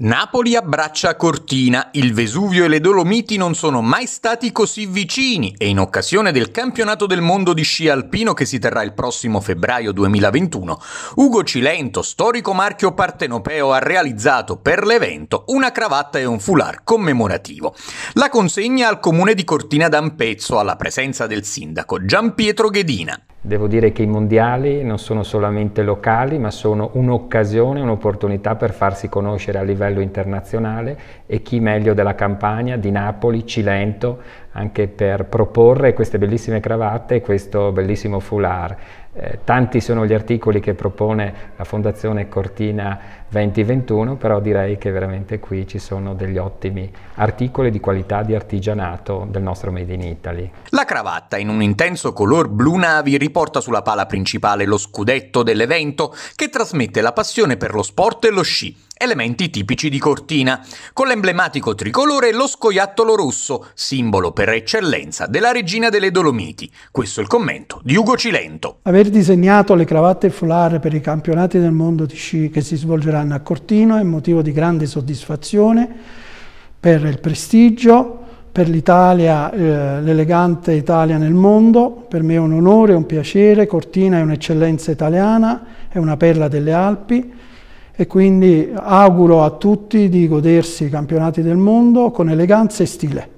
Napoli abbraccia Cortina, il Vesuvio e le Dolomiti non sono mai stati così vicini e in occasione del campionato del mondo di sci alpino che si terrà il prossimo febbraio 2021, Ugo Cilento, storico marchio partenopeo, ha realizzato per l'evento una cravatta e un foulard commemorativo. La consegna al comune di Cortina d'Ampezzo alla presenza del sindaco Gian Pietro Ghedina. Devo dire che i mondiali non sono solamente locali, ma sono un'occasione, un'opportunità per farsi conoscere a livello internazionale e chi meglio della Campania, di Napoli, Cilento, anche per proporre queste bellissime cravatte e questo bellissimo foulard. Eh, tanti sono gli articoli che propone la Fondazione Cortina 2021, però direi che veramente qui ci sono degli ottimi articoli di qualità di artigianato del nostro Made in Italy. La cravatta in un intenso color blu navi riporta sulla pala principale lo scudetto dell'evento che trasmette la passione per lo sport e lo sci elementi tipici di Cortina, con l'emblematico tricolore lo scoiattolo rosso, simbolo per eccellenza della regina delle Dolomiti. Questo è il commento di Ugo Cilento. Aver disegnato le cravatte foulard per i campionati del mondo di sci che si svolgeranno a Cortino è motivo di grande soddisfazione per il prestigio, per l'Italia, eh, l'elegante Italia nel mondo, per me è un onore, un piacere, Cortina è un'eccellenza italiana, è una perla delle Alpi, e quindi auguro a tutti di godersi i campionati del mondo con eleganza e stile.